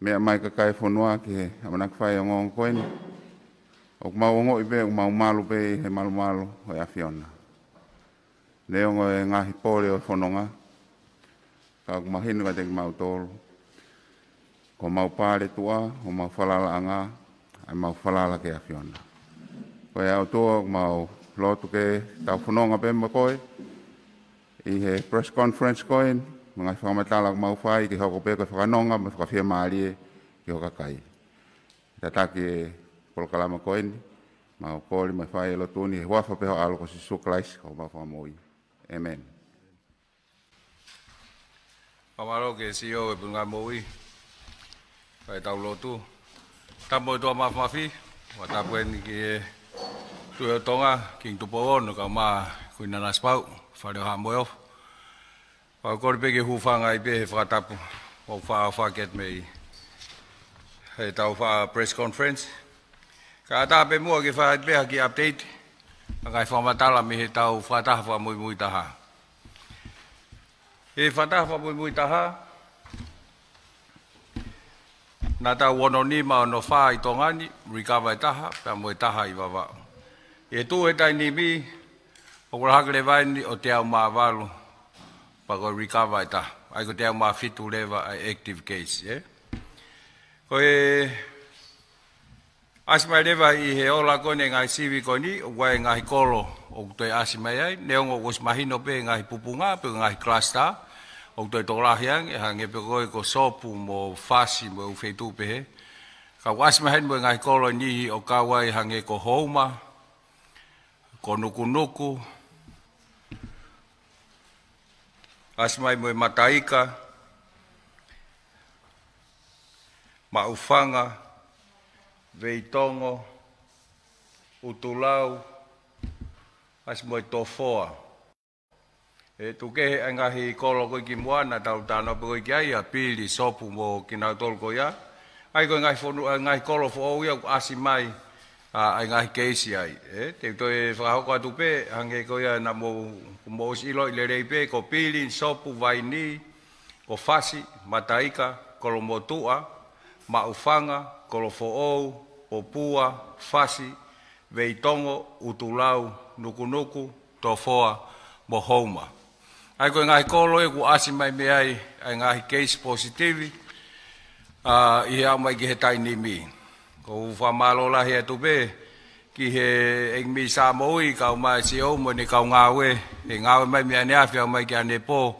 me mai ka kai fonoa ke amana ka fai ngong koin o ma o ngoi be ma malu be he malu malu o ia fiona ne o ngoi nga hi o fo ka ku ma hinu ka te ma ko ma pale tua o ma fala la nga ma fala ke ia fiona o ia e o tua ma o lotu ke ta fononga noa be ma i he press conference koin mengasih orang matang lah mau fai, kisah kopi, kisah kanong lah, kisah kafir mahali, kisah kakai. Kita ke kalau kalah makoin, mau poli, mau fai, e lo tuni, wafah peho alu kasi suklais, kau mau fai moi. Amen. Pamaro ke siyo e wepunga moi, kai tau lo tu, tamo itu e maaf maafi, watapuen ke tuyo tonga, king tupo won, kau ma, kuinanas pau, fadeo hamboyo. Fadeo hamboyo. Wa kore peke hu i pehe whakatapu. o whaa whaa get me i. He tau whaa press conference. Ka ata pe mua ki whaa i pehe ki update. Nga i whamatala mi he tau whataha whaa mui mui taha. He whataha whaa mui mui taha. Nā tau wono ni mao no whaa i tōngani, rikawa i taha, pia mo i taha i wawao. E tu he tai ni mi, o kura hakele o te au maa walu. ni mao no whaa pa go recover ta ai go te ma fit to leva active case ye eh? ko e as mai i he ola kone ngai sivi ko ni wa ngai kolo o te as mai ai ne ngo go pe ngai pupunga pe ngai klasta. o te tola hiang e hange pe ko ko sopu mo fasi mo feitu pe ka was mai mo ngai kolo ni o ka hange ko homa ko nuku nuku asi mai moe mataika, maufanga, veitongo, utulau, asi moe tofoa. E tuke engahi kolo koi ki moana, tau tāna pako ki aia, pili, sopu mo kina tolko ia. Aiko engahi, engahi kolo fo ouia, asi mai, asi mai, a ah, ai ngai case ai eh? e te to e fa ho ka tupe ange ko ya na mo mo si lo le rei pe ko pilin so pu vai ni ko fasi mataika kolomotua ma ufanga kolofoou popua fasi veitongo utulau nukunuku tofoa mohoma ai ko ngai kolo e ku asi mai me ai ai ngai case positive a uh, i ha mai ge tai ni mi ko fa malo la he tu ki he eng mi sa mo i ka ma si o mo ni ka nga we e nga mai mi ane afia mai ki ane po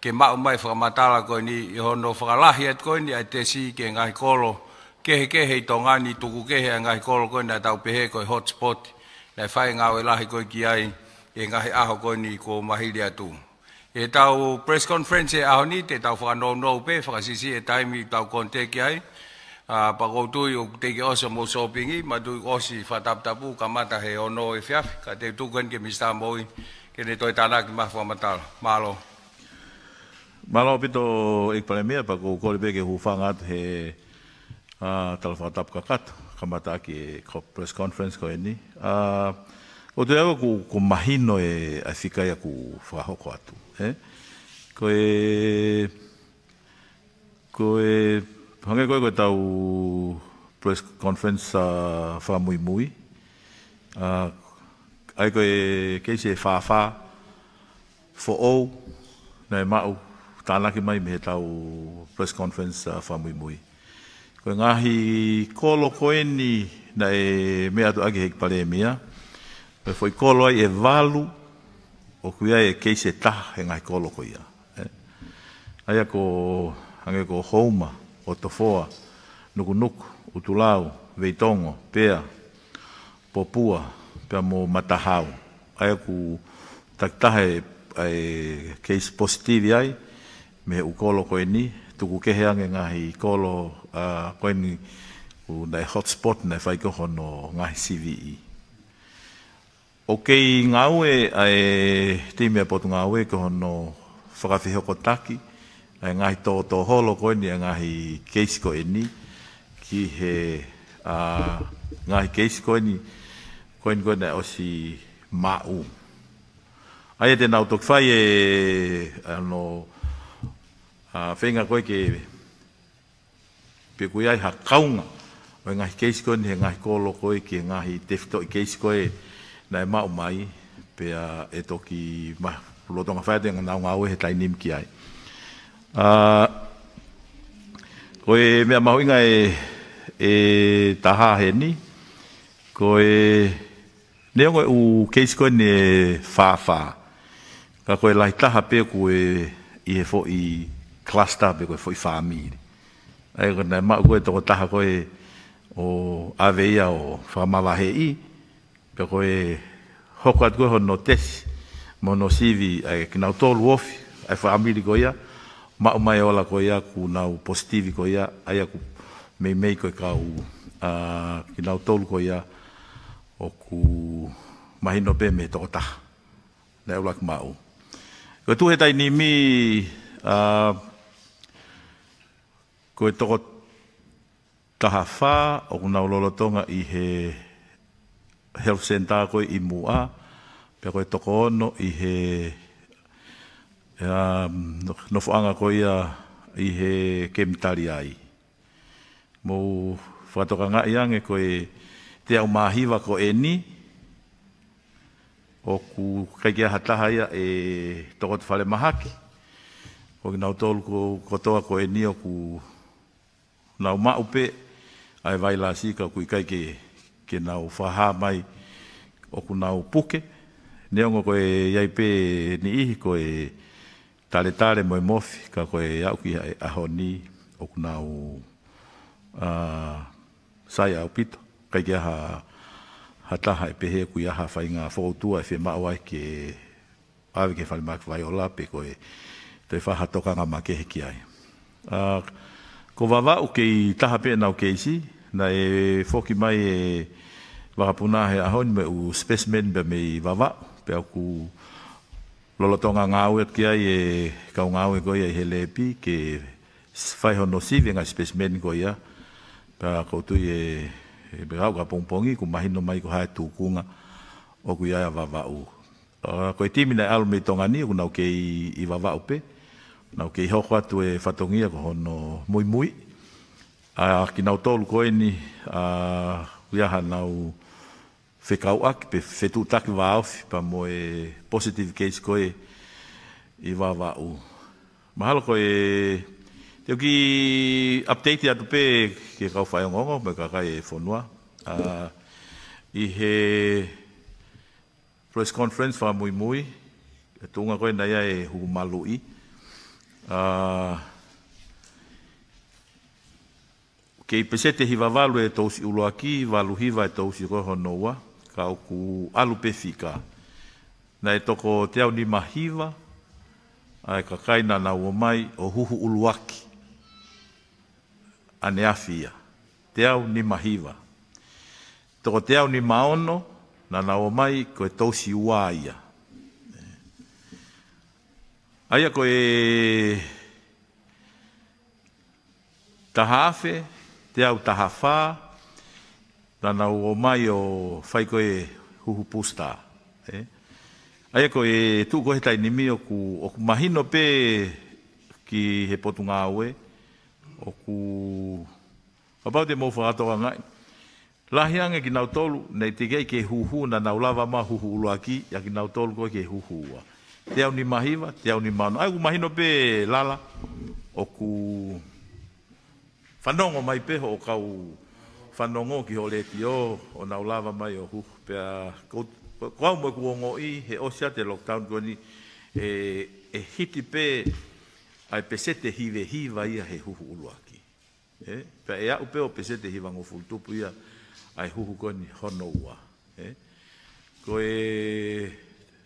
ke ma mai fa mata la ko ni i ho no fa la he ko ni ate si ke ngai kolo ke he ke he tonga ni tu ke he nga kolo ko na tau pe he ko hotspot na fa nga we la he ko ki ai e ngai aho ko ni ko mahili atu e tau press conference e aho ni te tau fa no no pe fa si e taimi tau konte ki ai uh, pakou tui o teke osa mo sopingi, ma tui osi whataptapu ka mata he ono e fiafi, ka te tukan ke mista moi, ke ne toi tāna ki mahua matala. Mālo. Mālo pito ek pale mea, pakou kore peke hu whangat he uh, tala whatap ka kat, ka mata ki e press conference ko eni. Uh, o te awa ku, ku mahino e a whikaya ku whahoko atu. Eh? Ko e... Ko e... Whangai koe koe tau press conference uh, whamui mui. Uh, ai koe keisi e whawha, fo ou, nei mau, tānaki mai me tau press conference uh, whamui mui. Koe ngahi kolo koe ni nei me atu agi hek pare mea. Koe foi kolo ai e walu, o kuia e keisi e ta, e ngai kolo koe ia. Eh? Aia ko, hangi ko homa, o nuku, nukunuku, utulau, veitongo, pea, popua, pea mo matahau. Ai aku taktahe ai case positive ai, me ukolo koe ni, tuku keheange ngahi kolo uh, koe ni ku nei hotspot nei whaikoho no ngahi CVE. Ok, ngāue, ai, te mea potu ngāue, koho no whakawhihoko taki, e ngahi tō tō holo ko eni, e ngahi keisi ko eni, ki he uh, ngahi keisi ko eni, ko eni ko eni o si ma'u. Ai e te nau tōk whai e, ano, uh, whenga koe ke, pe kui ai ha kaunga, o e ngahi keisi ko eni, e ngahi kolo koe, ke ngahi tefito i keisi ko na e ma'u mai, pe uh, e toki, ma, lo tonga whaetenga nga ngā ue he tainim nim ai. Uh, ko e mea mahoinga e, e taha he ni, ko e neongo e u keisi koe ni e whawha, ka koe lai taha pe koe e i he fo i klasta pe koe fo i whami. Ai ko nei mao koe toko taha koe o aveia o whamalahe i, pe ko e hoko atu koe ho no tesi, mo sivi, ai kinau tolu ofi, ai whamili koe ia, ai ma o mai ola ko ia ku na u positivi ko ia ai aku mei mei ko ka u a ki na tolu ko ia o ku mahi no me to ta na ola ma u ko tu hetai ni mi a ko to ta fa o ku na lo tonga i he health center ko i mua pe ko to ko no i he ya no fo ko ia i he kemtari ai mo fato kanga yang e ko te au mahiva wa ko eni o ku kai ke hata haia e to ko fale mahaki o ki nau tolu ko kotoa ko eni o ku na ma upe ai vai la si ka ku kai ke ke nau faha mai o ku nau puke Nei ongo koe iaipe ni ihi koe e tale tale moe mofi, ka koe e au ki e ahoni ni, o kuna o uh, sai au pito, kai ki aha ha taha e pehe kui aha e whai ngā whoutua e whi maawai ke awe ke whali maak vai ola, pe koe te whaha toka ngā ke heki ai. Uh, ko wawa u kei taha pe nau keisi, na e whoki mai e wakapuna he aho me u specimen be mei wawa, pe au ku lolotonga ngau et kia e, e ka ngau e goia hele pi ke fai ho no sive nga specimen goia pa ko tu e e be au ku mahino mai ku ha tu kunga o ku ya va va u ko ti mina al me tonga ni ku nau ke i, i va va pe nau ke ho kwa tu e fatongia ko ho no mui mui a ki nau tol ko ni a ku ya ha nau whekau ak, pe whetu taki wā awhi, pa mo e positive case koe i wā wā u. Mahalo koe, te oki update atu pe ke kau whai ongongo, mai kakai e whonua. I he press conference wha mui mui, e tunga koe nai e hu malu i. Kei pesete hi wā walu e tōsi uloaki, walu hi wā e tōsi koe honoua ka oku alupefika. pesika. Na e toko te au ni mahiwa, ai ka kaina na ua o huhu uluaki. Ane afia, te au ni mahiwa. Toko te au ni maono, na na ua ko e tosi uaia. Aia ko e tahafe, te au tahafaa, Tana o mai o whai koe huhu pūsta. Eh? Aia koe e tū koe tai nimi o ku, o ku mahino pe ki he potu ngā aue. O ku... Apau te mou whakatoa ngai. Lahianga ki nau tolu, nei te kei ke huhu na nau lava ma huhu ulua ki, ya ki nau tolu ke huhu ua. Te au ni mahiwa, te au ni mano. Ai ku mahino pe lala o ku... Whanongo mai pēho o kau... Ka whanongo ki ho le ti o, o nau mai o hu, pia kwa mwe ku ongo i, he osia te lockdown kwa ni, e, e hiti pe, ai pesete hive hiva ia he huhu uluaki. E? Pia e au pe o pesete hiva ngofu utupu ia, ai huhu kwa ni hono ua. E? Ko e,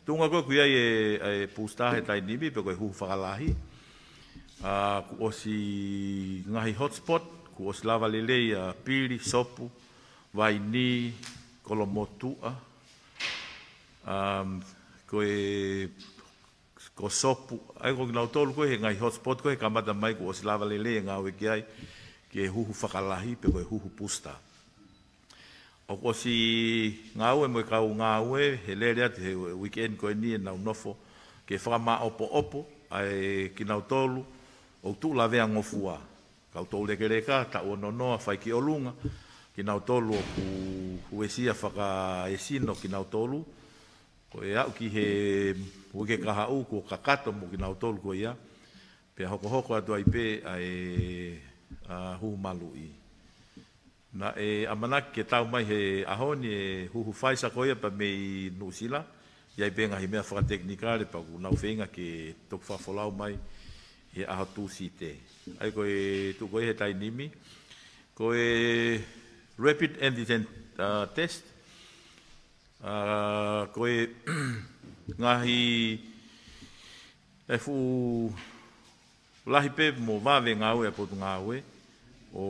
tunga kwa kuia e, e pusta tai nibi, pe ko e huhu whakalahi, a, ku osi ngahi hotspot, ku os lava lelei a pili, sopu, vai ni, kolomotua, um, ko e ko sopu, ai ko ngau tolu koe, ngai hotspot koe, kamata mai ku os lava lelei a ngau e kiai, ki huhu whakalahi, pe koe huhu pusta. O ko si ngau e moe kau ngau e, he te weekend koe ni na e nau nofo, ke whakamaa opo opo, ai ki ngau tolu, o tu lavea ngofuaa kau tau leke leka, tau ono noa, fai ki olunga, ki nau tolu ku huesia whaka esino ki nau tolu, ko e au ki he uke kaha u ku kakato mo ki nau tolu ko ia, pe hoko hoko atu ai pe a e a hu malu i. Na e amanaki ke tau mai he ahoni e hu faisa ko ia pa mei nusila, ia i penga he mea whaka pa ku nau whenga ke tokwha folau mai he aha tūsi tēi. ai ko e tu ko he tai nimi ko e rapid antigen uh, test uh, ko e ngahi e fu lahi pe mo mave ngau e potu ngau e o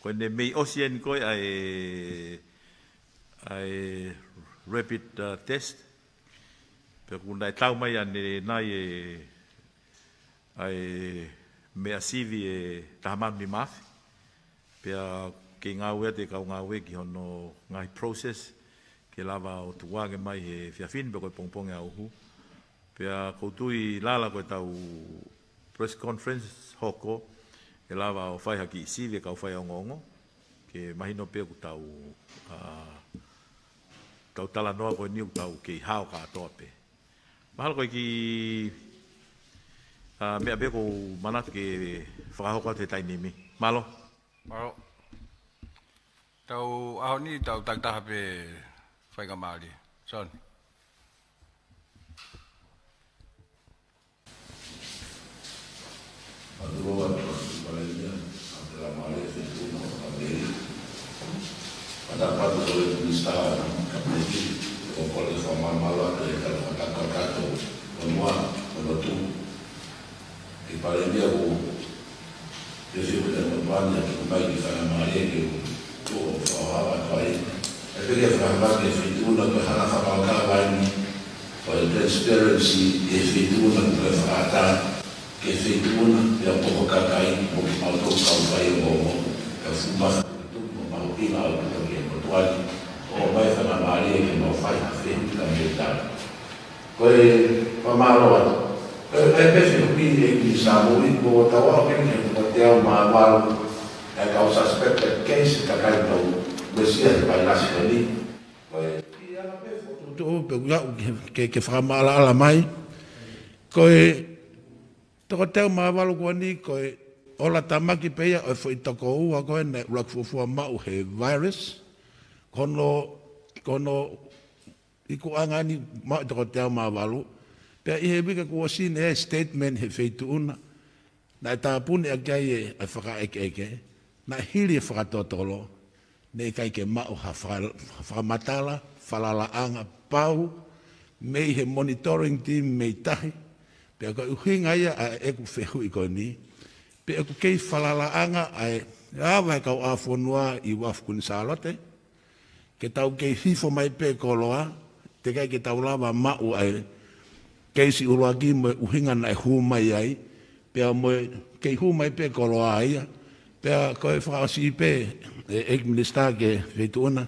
ko ne mei osien ko ai ai rapid uh, test pe ku nai tau mai ane nai e ai me asivi e tama mi maf pe a ke nga we te ka nga we ki hono nga process ke lava o tua ke mai e fia fin be ko pong pong a uhu pe a ko tu i lala ko tau press conference hoko ke lava o fai haki si ve ka fai ngongo ke mai no pe ko tau a tau tala noa ko ni tau ke hao ka tope Mahalo koe ki Uh, ah, me abe ko manat ki fraho ko tetai ni mi. Malo. Malo. Tau aho ni tau tak tak habe fai gamali. Son. Aduh, Ada apa tu di sana. paralimbia kuyosekwenda kupanda kumbaki kufanya malenge kufawawakwalina epeke fahambake fituna kwehalaka makabani transparency efituna kwefahata kefituna yakokokakain mautokaukaihomo kafumbaka maupila autukakiemotuani omaifana malenge maufaiha fehikametaku kwe pamaloatu Eu eh, até eh, penso que o que ele sabe, o Ibo Otawa, o que ele tem que o Mavaro, é causa aspecto de quem se está caindo o Messias de Bailasse ali. tu pe ga ke ke fa mala ala mai ko e to te ma valo ko ni ko e ola ta ma ki pe ya o fo e to ko u e, ko ne ro fo fo ma u he virus ko no ko no i ko anga ni ma to te ma valo Pea i he wika ko wasi ne statement he feitu una. Na e tāpun e ake ai e whaka eke eke. Na hiri e whaka tōtolo. Ne e kai ke mao ha matala, whalala anga pau. Me he monitoring team me tahi. Pea ko uhinga ia a eku whehu i koe ni. Pea ko kei whalala anga a e awa e kau āwhonua i wafu kuni sālote. Ke tau kei hifo mai pē koloa. Te kai ke tau lawa mao ai. Pea keisi ulua ki mo uhinga nai e humai ai, pia mo kei humai pe koloa aia, pia koe whaasi pe, e ek minister ke kei tuona,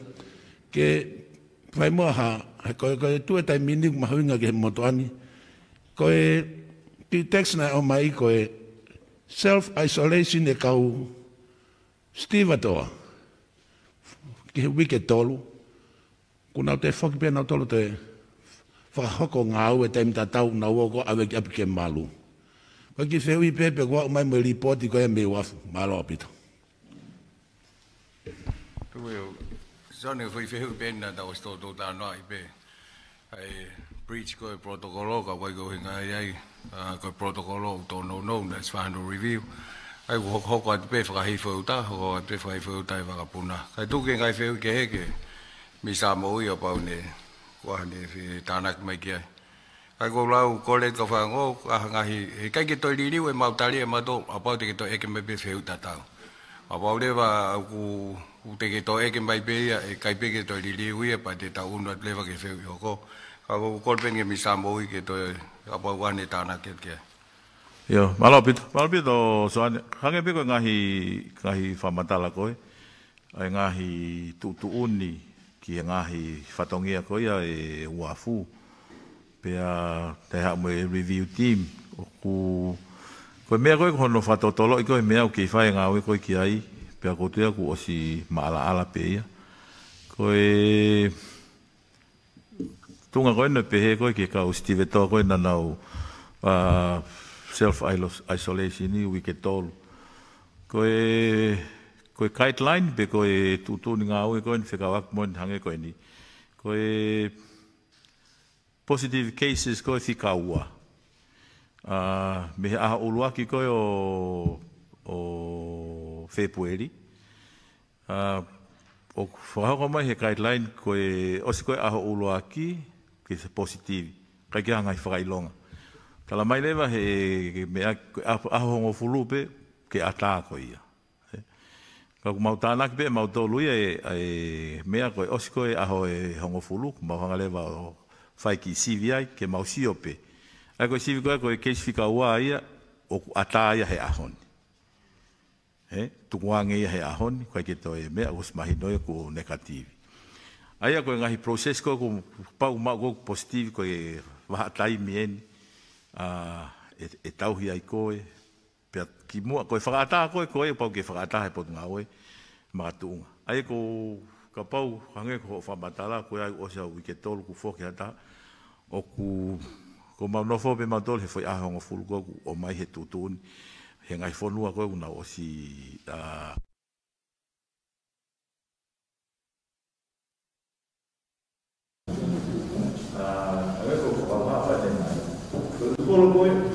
ke pai mo ha, ha koe koe tue tai ma mahuinga ke motoani, koe ti teks nai o mai koe, self-isolation e kau stiva toa, ke wike tolu, kuna te whakipena tolu te whakipena tolu te whakahoko ngā ue te imta tau na ua ko awe ki api ke malu. Ko ki whew i pepe kua umai mo li poti ko e me wafu. Malo apito. Tuwe o, sani whi whew i pe nga tau tō tā noa i pe. Ai, breach ko e protokolo ka wai ko hinga i ai. Ko e protokolo o tono no, that's final review. Ai, hoko ati pe whakahi whew uta, hoko ati pe whakahi whew uta i wakapuna. Kai tuke ngai whew ke heke. Mi sā mo ui o pau nei wah ni fi tanak mai ke ai go lau kole ka fa ngo ah ngahi he kai ke to li li we mau e ma do apa te ke to e me be fe uta ta apa ule va ku u te ke to e ke be ya e kai pe ke to li li we pa te ta uno atle va ke fe yo ko ka go kol pen ke mi sam bo ke to apa wah ni tanak ke ke Yo, malopito, malopito, so ane, hange ko ngahi, ngahi famatala koe, ngahi tutu ni ki e ngahi whatongia ko ia e uafu. Pea te hau mwe review team. O ku... Ko mea koe ko hono whatotolo, i koe mea o kei whae ngā ue koe ki ai. Pea kotea ku osi maala ala pe ia. Ko e... Tunga koe no pehe koe ki kau Steve Tau koe na nau uh, self-isolation ni wiketolu. Ko e... Ko e ko e guideline be ko e tutu ni ngau e ko e fika wak mo hange ko ni ko positive cases ko e fika ua me a ulua ki ko o o fepueri o fora ko mai he guideline ko e o si ko a ulua ki positive ka ki hanga fai longa kala mai leva he me a a ho fulupe ke ataa ko ia Ko mau tāna ki pē, mau tō lui e, e mea koe osiko e aho e hongo fulu, ko mau hangalewa o whai ki sivi ai, ke mau sio pē. Ai koe sivi koe, koe keisi fika ua ia, o ku atā ia he ahoni. He? Tuku he ahoni, koe ke tō e mea, o smahi noe ku negativi. Ai a koe ngahi proses koe, ko pau mau koe ku positivi, koe waha taimi eni, ah, e, e tauhi ai koe, pia ki mua, koe whakaataa koe, koe e pau ke whakaataa he potunga oe, maa tuunga. Ai ko ka pau hange ko ho whamatala, koe ai osea ui ke tolu ku fōke hata, o ku, ko mau nofo pe mau tolu, he whoi aho ngā fulu koe, o mai he tūtūni, he ngai whonua koe una osi, a... Uh, uh, uh, uh, uh, uh, uh,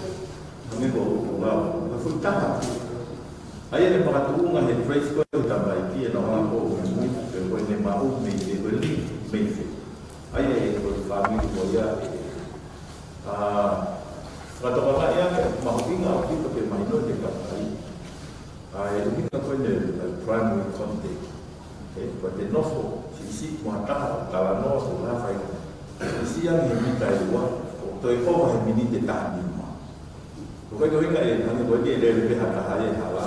tak apa. Ayah ni pakat tu ngah hit face kau tu tak baik dia nak orang kau ni kau ni mau ni dia beli mesti. Ayah ni kau kami tu boleh. Ah, kata kata ya mau tinggal di tepi mana dia tak baik. Ah, ini kau ni primary content. Okay, but the nofo sisi kuat tak kalau nofo lah fight. Sisi yang hebat itu, kau tu ekor hebat ni tetapi 不会都会改变，他们会变得比他们还厉害了。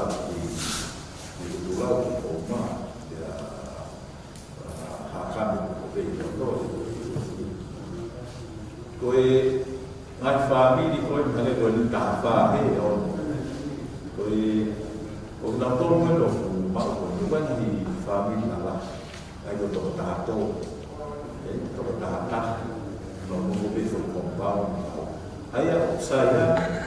saya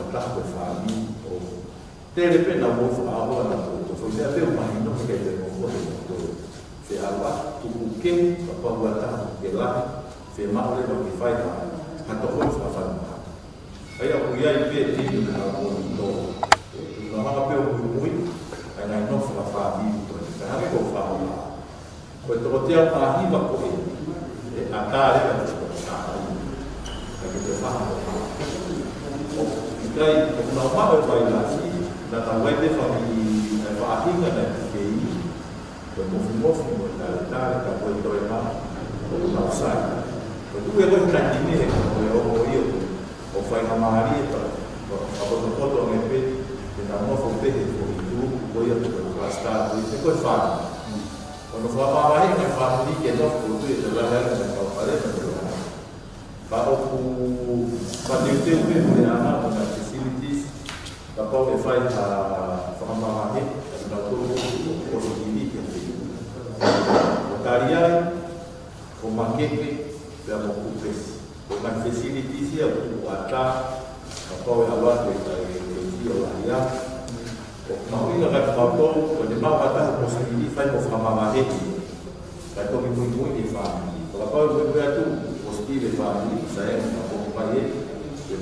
tahu fahami o tele pe na mo fa ho na to to so se ate ma no ke te mo ho to se ala tu ku ke pa pa wa ta ke la se ma ho le lo ki fai ma ha to ho fa fa ma ai a ku ya i pe ti ni na ko ni to tu na ma pe o ku mu i ai na no fa fa mi to ni ka ha ko fa ho ma ko to te a pa hi ma ko e a ta re ka ni ko sa ni ka ke te fa ho ma Jika norma berkualitasi datang baik dia dari Eva Akin dan FKI Bermuf-muf, bermuf-muf, tak boleh terima Tak usah Itu yang boleh menang ini Yang boleh orang-orang Ofai nama hari Apa yang kau tolong FB Yang tak mau fokus di FKI itu Kau yang berkasta Itu kau faham Kalau faham apa yang kau faham ini Kita harus itu yang telah hal Yang kau faham Bapak aku Bapak aku Bapak aku Bapak aku D'abord, des fois, il a vraiment ramené, parce qu'il a trop de limites. Le carrière, il faut manquer de beaucoup de Il faut manquer de limites ici, pour atteindre, d'abord, il y a des limites au Marie, le rapport, le démarre, la possibilité, il faut vraiment m'arrêter. La communauté est une famille. Le rapport, le but à tout, pour ce qui est des familles, ça aide à accompagner, et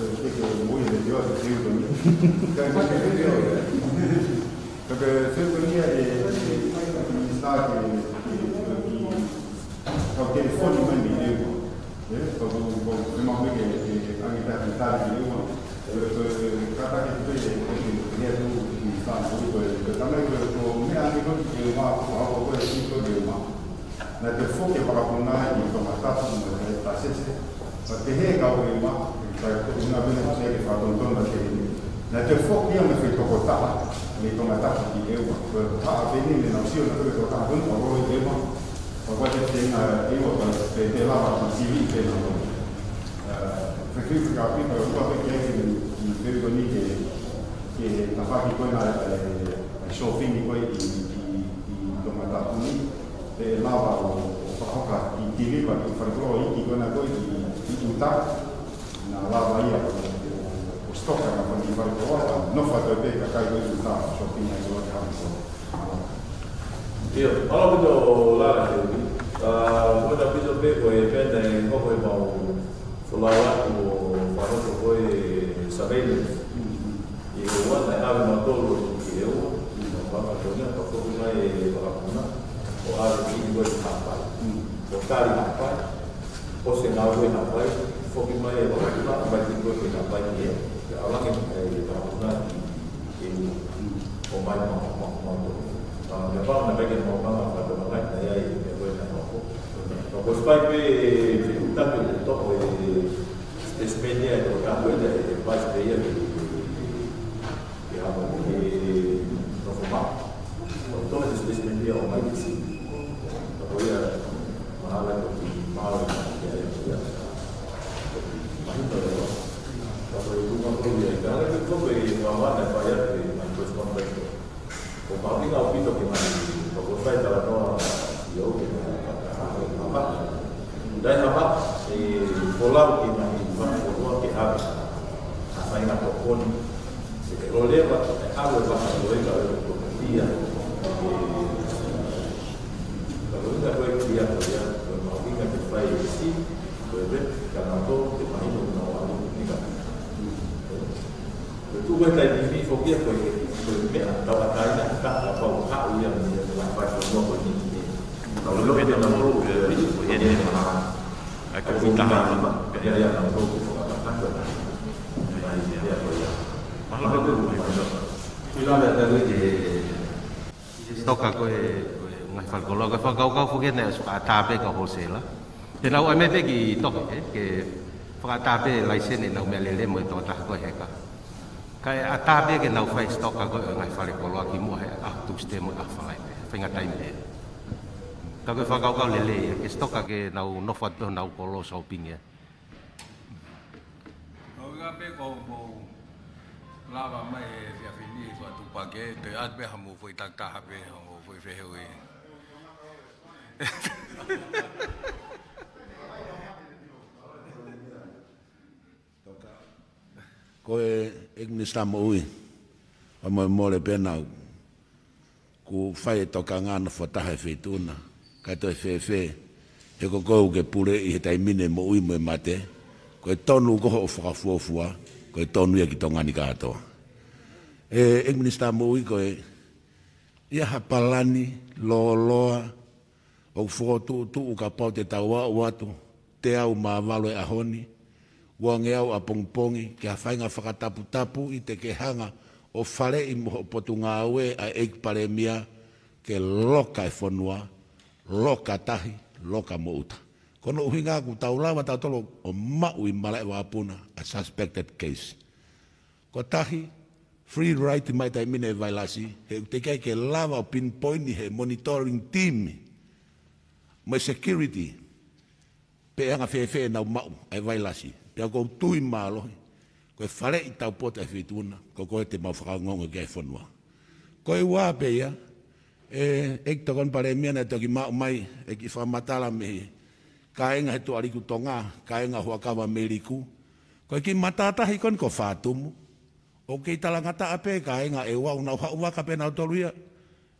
voy a llevar el tiempo. Dakle, sve to nije znak kao telefon ima mi nego. Pa zbog nema mnoge agitacije stari nego. Kada je to je nije tu stan koliko je. Tamo je to ne anegdoti koji ima, a ovo je svi koji ima. Na te foke para kunanje, pa matatu, pa sese, pa tehe kao ima, 나그나그나 이게 a 것들이 나한테 포기하면 그 도고다 이 도마다 이게 뭐다 되는 나시오는 그 도다 분 어로 이게 뭐 어거제 때나 이거 봐 la e e lava o pacoca e e e na lava ia u stokama koji mi imaju govora, no fato je beka kaj dođu tamo, što pinja iz ovog kamisa. Io, allora vedo l'area qui, poi da qui dove poi dipende come va sull'avanti, ma non poi sapete, e quando avevo una dolo di euro, non va a tornare, ma poi mai la cuna, o avevo di voi para Hawaii, o tali in Hawaii, o se o avevo in Hawaii, for me my wife I like to go to the company the Allah in the in the in the for my mom mom mom um the father and the baby mom mom but the right they are in the way that of the spike be the top of the top of the Espanya, the Cambodia, the Vice Mayor, quên lại những vị phóng viên của người mẹ tàu bạn đấy là cả là bầu hạ uy hiểm là phải có một à, cái gì thì tàu lúc biết là một cái gì của hiện nay mà cái công việc làm mà cái này là một cái của các bạn được là gì là của nhà mà là cái của mà được thì là là cái gì tàu cả cái ngày phần của nó cái phần cao cao phóng viên này là ta về cả hồ sơ là thì lâu em mới biết gì tàu cái cái phần ta về lại xem thì nó mới lên lên mới tàu ta cái hệ cả Kai a tabe ke nau fai stoka go ngai fale ko loki mo he a tu ste mo a fai. Fainga time pe. Ka ko fa ka lele ke stoka ke nau no fa to nau ko lo so pinge. Ko ga pe ko mo lava mai e fia fini so e tu pa ke te at be hamu foi tak ta ha pe ho foi fe hoi. ko e igni sama ui o mo mole pena ku fai to kanga na fota he fituna ka to fe fe e ko ko ke pure i tai mine mo ui mo mate ko e tonu ko ho fa fo fo ko e tonu e ki to ngani ka e igni sama ui ko e ia ha palani lo loa, o fo tu tu ka pa te tawa o atu te au ma valo e ahoni ua ngeau a pongpongi ke a whainga whakataputapu i te kehanga o whare i moho potu ngā ue a eik mia ke loka e whanua, loka tahi, loka mouta. Kono uhi ngā ku tau lawa tau tolo o mau i malai wa apuna, a suspected case. Ko tahi, free right i mai tai mine e vailasi, he te kai ke lawa o pinpoint he monitoring team, mai security, pe anga whewhe nau mau, e vailasi ya kon tui malo ko fare i tau fituna ko ko te mafra ngong ke fonwa ko e wa pe ya e e kon pare mi na to ki ma mai e ki fa matala me ka e nga to ari ku tonga ka e nga hua ka wa me ko ki matata hi kon ko fa tu o ke tala nga ta ape kae nga e wa una wa wa ka pe na to luia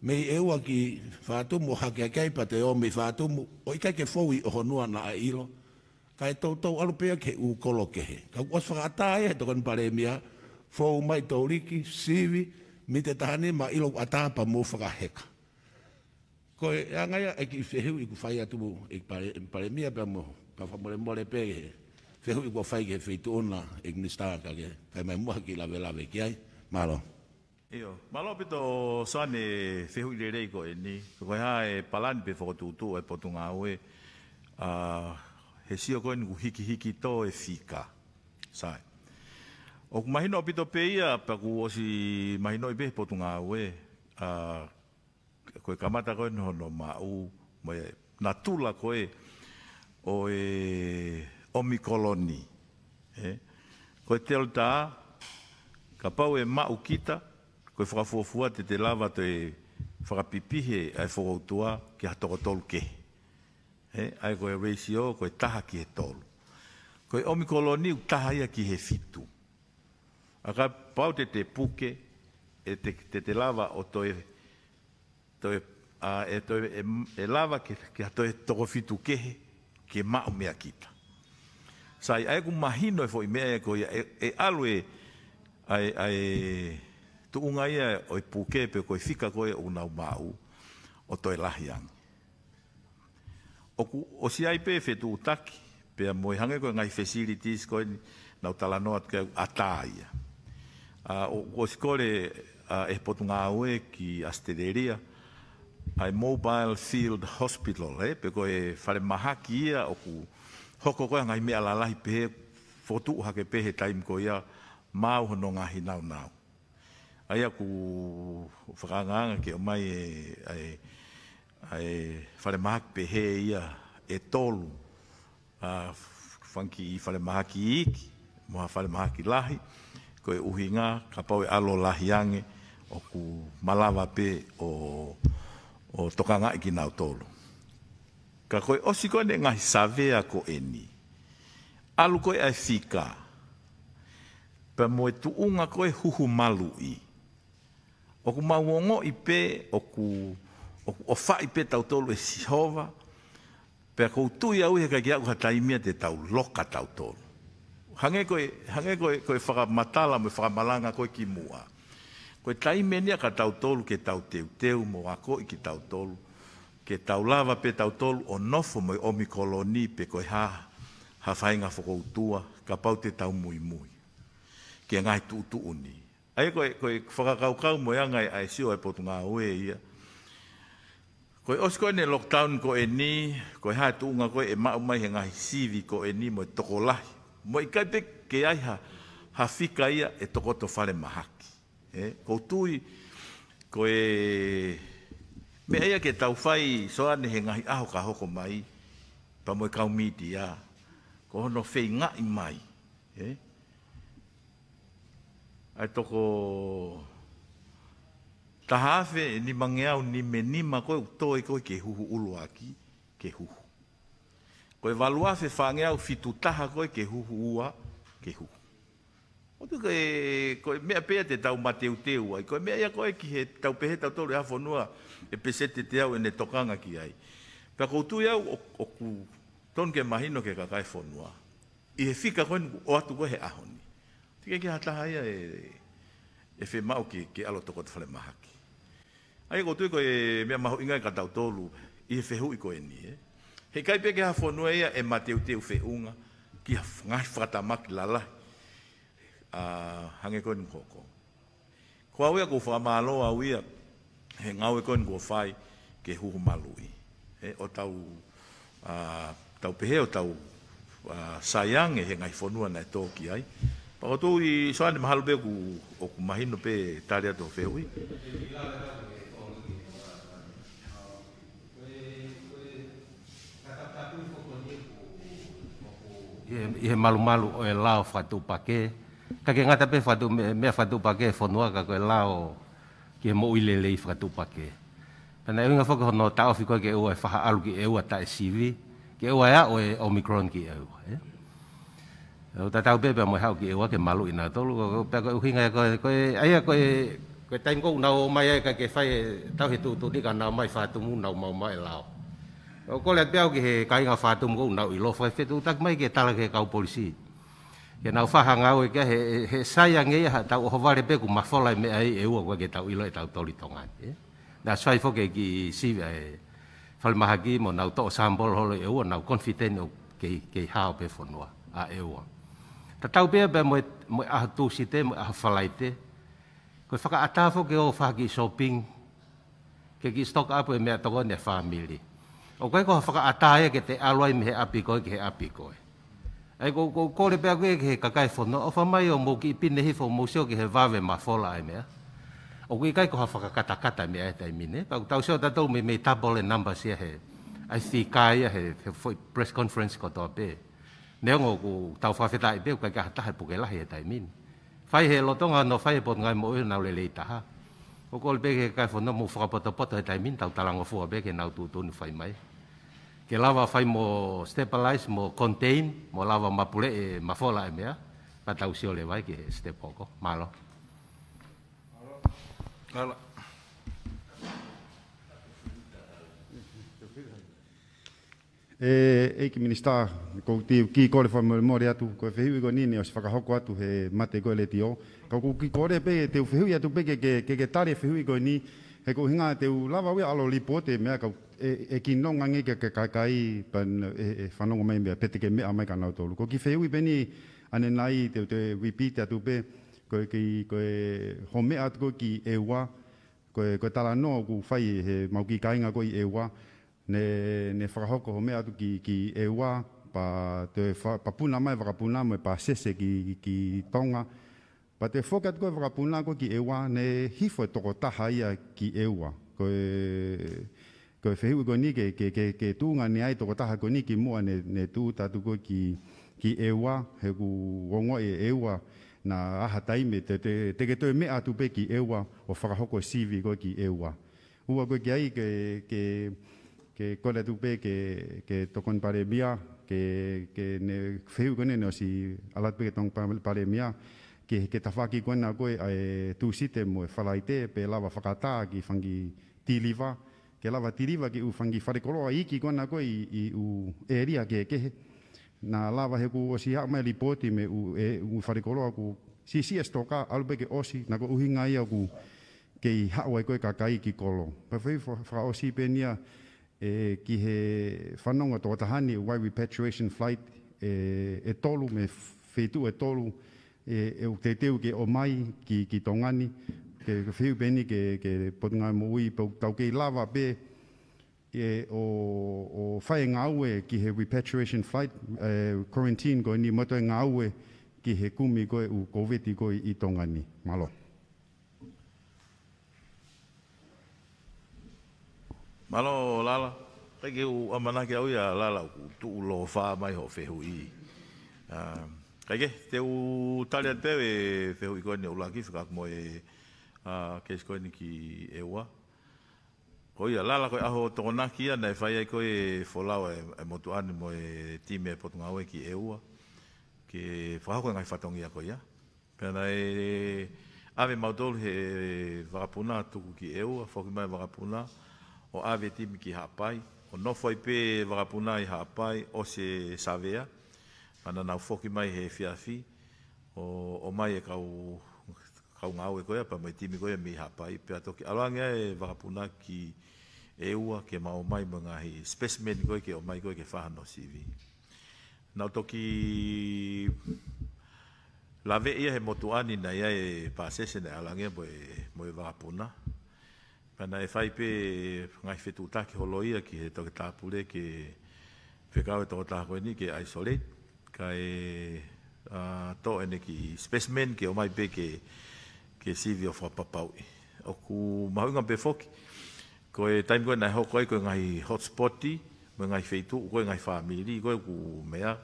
me e wa ki fa tu mu ha ke ke pa te o mi fa tu o ke ke fo wi o honua na ilo kai tau tau alu pia ke u kolo ke he. Kau kuas whakata ai he tokan pare mea, fau mai tau riki, siwi, mi te tahane ma ilo ata pa mō whakaheka. Ko e angai a eki whehu i ku whai atu mu, e, e pare mea pia mō, pa whamore mole pē pe he. Whehu i ku whai ke whi tuona e kini stāka ke, kai mai mua ki lawe lawe ki ai, malo. Iyo, malo pito sane whehu i le reiko e ni, ko e ha e palani pe whakotutu e potunga aue, a he sio koe ni hiki hiki tō e fika. Sae. O ku mahino o pito pe ia, pa ku o si mahino i pehe potunga aue, a, koe kamata koe no no ma u, e na tula koe o e omikoloni. Eh? Koe telta a, ka pau e ma kita, koe whakafuafua te te lava te whakapipihe ai whakautua ki hatokotolu kehe e ai koe weisi o koe taha ki he tolu. Koe omikoloni u taha ia ki he fitu. A ka pau te te puke, e te, te, te lava o toe, toe, a, e, to e, e, lava ke, ke toe toko fitu kehe, ke mao mea kita. Sai, ai ku mahino e foi mea e koe, e, e alu e, ai, ai, tuunga ia o puke pe koe fika koe unau mau o toe lahi anga oku o si ai pe fetu e utaki, pe mo moi hange koe ngai facilities ko ni, na utala noa tuke a o, o si kore uh, e potu ki astederia, a mobile field hospital, eh, pe koe whare maha ki ia o ku hoko koe ngai mea lalahi pe he fotu hake pe he taim koe ia māu hono ngā hinau nāu. Aia ku whakanganga ke mai e, ai ai fale mak pe he ia e tolu a funky i fale mak i mo fale mak lahi ko e uhinga ka pau e alo lahi ange o ku malava pe o o tokanga i kina tolu ka ko o si ko ne nga save ko eni alu ko e fika pe mo e tu huhu malu i o ku mawongo i pe o ku o, o fai pe tau tolu e si hova, pe a koutu i au heka ki aku ha taimia te tau loka tau tolu. Hange koe, hange koe, koe whakamatala me whakamalanga koe ki mua. Koe taimia nia ka tau tolu ke tau teu teu mo a koe ki tau tolu, ke tau lava pe tau tolu o nofo mo i omikoloni pe koe ha ha whainga whakoutua ka pau te tau mui mui. Ke ngai tu tu uni. Ai koe, koe whakakaukau mo i angai a e sio e potunga ue ia, Koe osko ene lockdown ko e ni, koe hae tuunga koe e mau mai he ngahi sivi ko e ni mo e toko lahi. Mo i kaipe ke ai ha, ha fika ia e toko to fare mahaki. E, ko tui, koe me aia ke tau fai soa ne he ngahi aho ka hoko mai, pa mo i kau miti ia, ko hono fei ngai mai. E, ai toko... Ta hawe ni mangeau ni menima koe utoe koe ke huhu ulu aki, ke huhu. Koe valua se whangeau fitutaha koe ke huhu ua, ke huhu. O tu koe, koe mea pea te tau mateu te ua, koe mea ia koe ki he tau pehe tau tolu hafo nua e pesete te au e ne tokanga ki ai. Pea koutu iau o, o ku tonu mahino ke kakai fo nua. I he fika koe o atu koe he ahoni. Tike ki hataha ia e, e whemau ki, ki alo toko te whale mahaki. Ai ko tuiko e mea ma inga ka tau tolu, i e fehu i ko e ni. He kai peke ha whanua ia e mateu teu feunga, ki ha ngai whakatamaki lala, hange koe ni koko. Ko awea ko whamalo awea, he ngawe koe ni ko whai, ke huhu malui. He, o tau, tau he o tau sayang e he ngai na nai tōki ai, Pakatou i soani mahalo ku o ku mahino pe tari ato whehui. i he malu malu o e lao whaitu pake. Ka ke ngata pe whaitu, mea whaitu pake e whanua ka koe lao ki he mou ilele i whaitu pake. Pena eunga whaka hono tawhi koe ke ua e whaha alu ki eua ta e siwi, ke ua e o e Omicron ki eua. Eh? E ta tau pepea mo e hau ki eua ke malu ina tolu, pea koe uhinga e koe, koe aia koe, koe taimko unau o mai aika ke whai tau he tūtu nika nau mai whaitu mu nau mau mai lao. O ko le pia ki he kai nga fatu mo na i lo fai fetu tak mai ke tala ke kau polisi. Ke na fa hanga o e ke he he saia nge ha tau ho vale pe ku ma fola me ai e ua ke tau i lo e tau toli tonga. Na sai fo ke ki si e fal mahagi mo na to sambol holo e ua na confident o ke ke ha pe fo noa a e ua. Ta tau pe be mo mo a tu si te mo a fala te. Ko fa ka ata fo ke o fa ki shopping ke ki stock up e me tonga ne family. O kai ko whaka atāia ke te aloi me he api koe ke he api koe. Ai ko ko kore pia koe ke he kakai whono, o wha mai o mō ki ipine hifo mō seo ke he wawe ma whola ai mea. O kui kai ko ha whakakatakata mea e tai mine. Pau tau seo tatou me me tabole number sia he. Ai whikai he, he press conference ko toa pē. Nea ngō ku tau whawheta i pē, kai ka hatahe puke lahi e tai mine. Whai he lotonga no whai pot ngai mo e nau le leitaha. O kore pē ke kai whono mō whakapotapota e tai mine, tau talango fua pē ke nau tūtonu whai mai. ke lava fai mo stabilize mo contain mo lava ma pule e ma fola e mea pa tau si ole vai ke ste poco malo malo e e ki minista ko ti ki ko le formo mo ria tu ko fe hui ko nini o se faka hoko atu he mate ko le tio ko ki ko le pe te fe hui atu pe ke ke ke tare fe hui ko nini he ko hinga te u lava we alo lipo te ka e, e ki nonga nge ke kai kai pan e, e whanongo mai pete ke mea amai ka nau tolu. Ko ki whewi beni ane nai te te wipite atu pe ko ki ko e home atu ko ki e ua ko ko e tala noa ku whai he mau ki kainga ko i e ua ne, ne whakahoko home atu ki, ki e ua pa te pa puna mai puna mai pa sese ki, ki, ki tonga Pa te whokat koe whakapuna ko ki ewa, ne hifo e toko taha ia ki ewa. Koe, koe whehiwi koe ni ke, ke, ke, ke tūnga ni ai toko taha koe ni ki mua ne, ne tū tatu koe ki, ki ewa, he ku ongo e ewa na aha taime, te, te, te ke toi me atu pe ki ewa o whakahoko sivi koe ki ewa. Ua koe ki ai ke, ke, ke kore atu pe ke, ke tokon pare mia, ke, ke ne whehiwi koe ne, ne osi alat pe ke tong pare mia, ke ke ta faki kona ko e tu site mo falaite pe lava fakata ki fangi tiliva ke lava tiliva ki u fangi fare kolo ai ki kona ko i, i u eria ke ke na lava he ku o si ha mai lipoti me u e u fare kolo ku si si estoka albe ke osi na ko uhinga ia ku ke i ha wai ko ka kai ki kolo pe fai fra osi pe nia e ki he fanonga to tahani wai repatriation flight e, e tolu me fetu e tolu e e o te teu ke o mai ki ki tongani ke ke fiu beni ke ke potnga mo ui pe tau ke lava be e o o fai nga ue ki he repatriation flight uh, quarantine go ni moto nga ue ki he kumi go u covid go i tongani malo malo lala ke u amana ke au ya lala tu lo fa mai ho fehu i um, Tāke, te u tāle atpeo e whehu i koeni ula ki, whakak mo e kēs koeni ki e ua. Ko ia, lala koe aho tokonaki ia, nei whai ai koe e wholau e motu ane mo e tīme e potunga aue ki e ua. Ke whakako ngai whatongi a koe ia. Pena e ave maudol he wakapuna tuku ki e ua, whakui mai wakapuna, o ave tīmi ki hapai, o nofoi pe wakapuna i hapai, o se savea ana na foki mai he fiafi o o mai e kau kau ngau e koia pa mai timi koia mi hapai pe atoki alanga e vapuna ki e ua ke ma o mai mga hi specimen koia ke o mai koia ke whahano sivi na toki la ve ia he motu ani na ia e pasese na alanga bo e mo e vapuna Pana e whai pe ngai whetu taki holoia ki he toki tāpule ke whekau e toko tāko ni ke isolate kai uh, to ene ki specimen ke o mai pe ke ke sivi o fa papau o ku mahunga pe foki ko e time go nai hokoi ko ngai hotspoti mo ngai feitu koe ngai family ko ku mea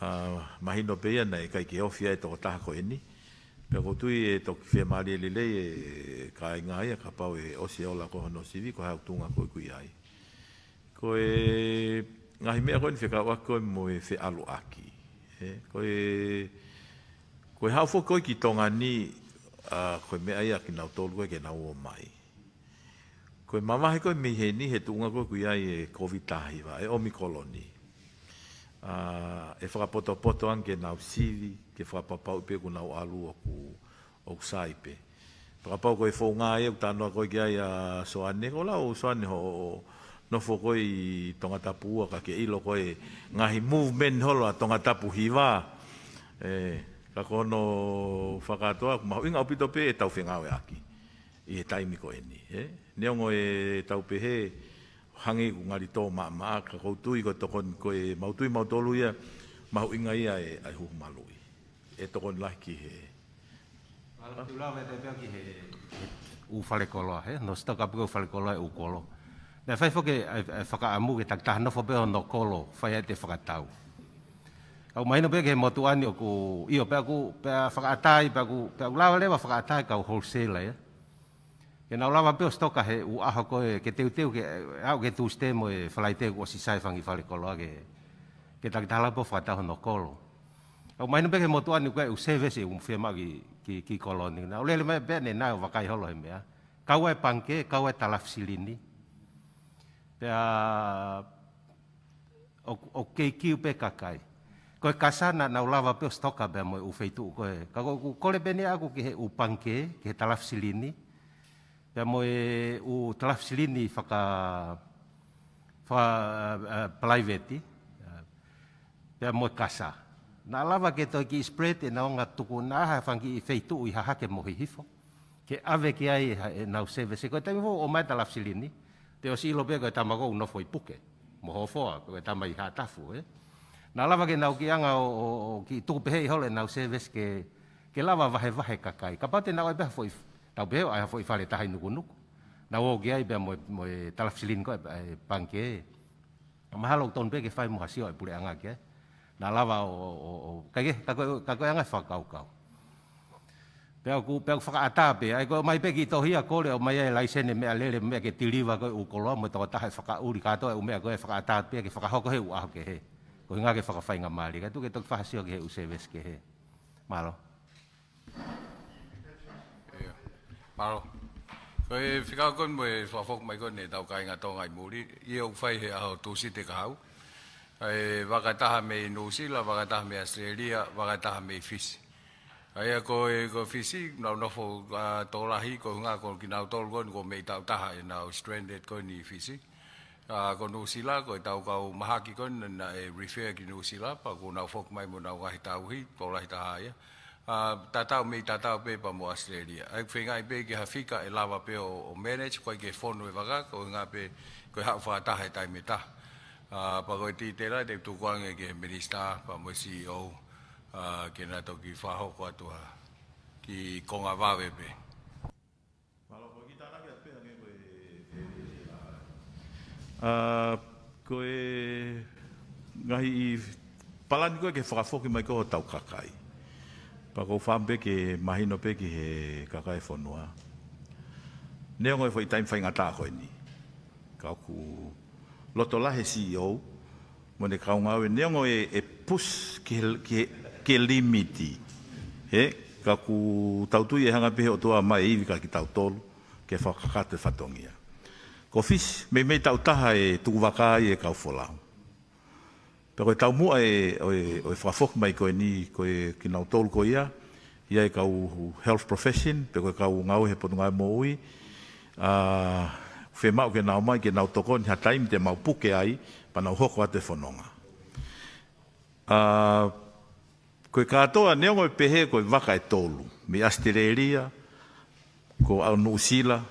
uh, mahino pe nei kai ke ofia e to ta ko eni pe ko tu e to ke mari le le e, e kai ngai ka pau e o sia ola ko no sivi ko ha tunga ko kui ai ko e nga hime ko ni fika wako mo e fe alu aki Koe ko e ko ki tonga ni a ko me ai aki na tolu ke na o mai Koe mamahe koe he he ni he tunga ko ku ya e covid tahi va e omi a e fra poto poto anke na ke fra papa u pe ku na alu o ku o saipe fra pa e ko e fo nga e ta no ko ya so ane ko la o so ane ho no fo koi tonga tapu a ka ke ilo koi ngahi movement holo a tonga tapu hiwa. E, ka kono whakatoa, kuma hui ngau pito pe e tau whenga oe aki. I e taimi ko eni. E, neongo e tau pe he, hangi ku ngari tō maa maa, ka koutui ko tokon koe mautui mautolu ia, ma hui ngai ia e ai huku malui. E kon lahi ki he. Ah? Ulawe e te pia ki he, u fale kolo he, no sita ka pika u whale koloa e u kolo Na fai foke e eh, whaka eh, amu ke tak tahana fo beho no kolo, fai e te whakatau. Kau maino pe ke motu ani o ku io pe aku pe whakatai, pe aku pe aku lawa lewa whakatai kau wholesale lah, ya. Ke nau lawa pe o stoka lah, he u aho ko e ke teu teu ke au ke tu stemo e whalai teu o si sai whangi whale kolo ake ke tak tahala po whakatau no kolo. Kau maino pe ke motu ani kua e u seve se un fema ki ki, ki kolo ni. Na ulele mai pe ne nai o wakai holo he mea. Ya. Kau e pangke, kau e talafsilini. Kau e talafsilini. pea o, o keiki pe kakai ko kasana na ulava pe stoka be ufeitu u feitu ko ka kole bene aku ke u panke ke talaf silini pe mo u talafsilini silini faka fa uh, private pe mo kasa na lava ke to ki spread e na nga tuku na ha fangi feitu i ha ke mo hifo ke ave ke ai e e na u seve se ko te o mai talaf silini te o silo pego e tamagou no foi puke, mo ho foa, e tamai ha tafu, eh? Nā lava ke nau ki anga o, o, o ki tūpehei hole nau se ves ke, ke lava vahe vahe kakai. Ka pate nau e beha foi, tau beho aia foi fale tahai nuku nuku. Nau o ki ai beha moe, moe talafsilin ko e, e panke e. Mahalo ton pe ke fai muha sio e pure anga ke. Eh? Nā lava o, o, o, kake, kake, kake anga e whakau kau. Pēku pēku faka atape, ai ko mai peki to hia kole o mai lai sene me alele me ke tiliva ko u kolo mo to ta faka uri ka to me ko faka atape ke faka hoko he u ke he. Ko inga ke faka fainga mali ka tu ke to faka sio ke u seves ke he. Malo. Malo. Ko e fika ko mo e fa fok mai ko ne tau kai nga to ngai muri i o fai he ao to si te ka au. Ai wakataha me New Zealand, wakataha me Australia, wakataha me Fiji. Ai ko e ko fisi na no fo to lahi ko nga ko ki na to ko ko me ta ta ha e na stranded ko ni fisi. A ko no sila ko e ta ko mahaki ko na e refer ki no sila pa ko na fo mai mo na wa ta u hi ko lahi ta ha ya. A ta ta me ta ta pe pa mo Australia. Ai fe nga pe ki ha fika e lava pe o manage e ko ke fo no e vaga ko nga pe ko ha fa ta ha ta me ta. A pa ko ti te la te tu ko nge ke minister pa mo CEO. o Ah, ki nga tau ki whahoko atua ki konga wawepe. Malopo, ah, ki tāna ki atpea ngē koe? Koe ngahi i palani koe ke whakafoki mai koe tau kakai. Pako whaampe ke mahino pe ki he kakai whanua. Neo ngoi whai taim whai ngatā koe ni. Kauku loto lahe CEO, mone kaunga awe, neo ngoi e, e pus ki, ki ke limiti. He, ka ku tautui e hanga pehe o toa mai iwi ka ki tautolu, ke whakakate whatongia. Ko fish, mei mei tautaha e tuku wakai e kau wholau. Pe koe tau mua e, e, e, whafok mai koe ni koe ki nautolu koe ia, ia e kau health profession, pe koe kau ngau he potunga e moui, uh, whemau ke nau mai ke nau ni hataimi te mau puke ai, pa nau hoko a te whanonga. Uh, Koe katoa, neongo e pehe koe waka e tolu. Mi Astereria, ko au Nusila,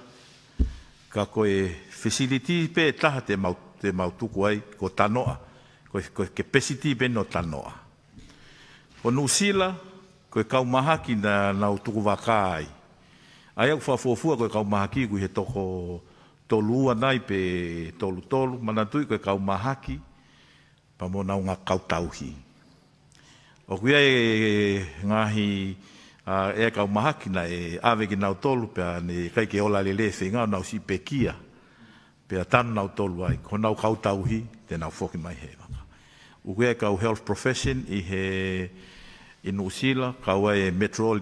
ka e facility pe taha te, maut, te mautuku ai, ko tanoa, koe, ke capacity pe no tanoa. O Nusila, koe kaumahaki na, na utuku waka ai. Ai au whafuafua koe kaumahaki kui he toko tolua nai pe tolu tolu, manatui koe kaumahaki, pa mo naunga kautauhii. O kuia e, e ngahi e a kau mahakina e ave ki nau tolu pia ne kai ke ola lele se ngau nau si pekia pia tanu nau tolu ai. Ko nau kau tauhi te nau foki mai he. O kuia e kau health profession i he i Nusila, kau e metro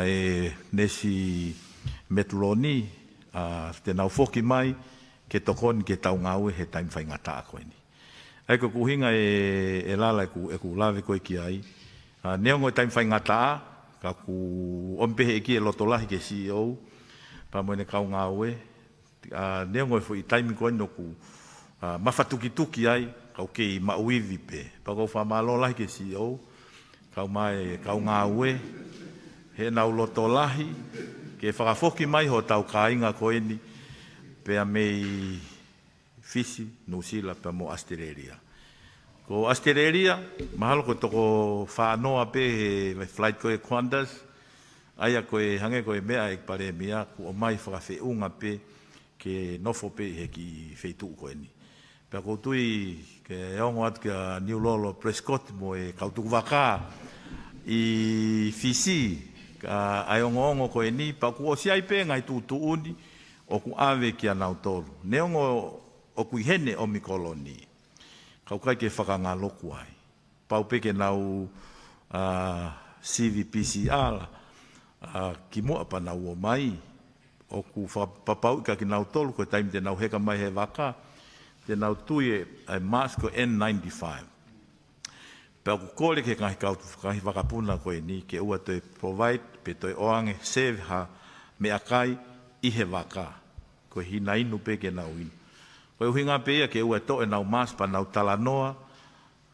e nesi metro ni te nau foki mai ke tokoni ke tau ngau e he taimwhaingataa koe ni. Eko kuhinga e, e lala e ku, e ku lawe koe ki ai, a ah, ne ngoi tai fai ngata ka ku ompe he ki e lo tola ke CEO pa mo ne kau nga we a ah, ne ngoi fo i tai mi koi no ku a ah, tuki ai ka ke ma ui pe pa ko fa ma lo la ke CEO ka ma e kau nga he na lo tola ke fa mai ho tau kai nga koi ni pe a me fisi no sila pa mo Australia. Ko Australia, mahalo ko toko whanoa pe he flight ko e Qantas, aia ko e hange ko e mea e pare mea, ko o mai whakawhi unga pe ke nofo pe he ki feitu ko eni. Pea ko tui ke eongo atu ke New Lolo Prescott mo e kautuku waka i Fisi, ka aiongo ongo ko eni, pa ku o siai pe ngai tutu uni, o ku awe ki anau tolu. Ne ongo o kuihene o mi kolonii kau kai ke whakanga loku ai. Pau peke nau uh, CVPCR uh, ki mua pa nau o mai, o ku whapapau ka ki nau tolu, ko taimi te nau heka mai he waka, te nau tui e, e masko N95. Pau ku kore ke kahi kautu whakahi puna koe ni, ke ua te provide, pe toi oange, save ha, me akai, i he waka, ko hi nainu peke nau inu. Pai uhi ngā pēia ke ua to e nau mās pa nau tala noa,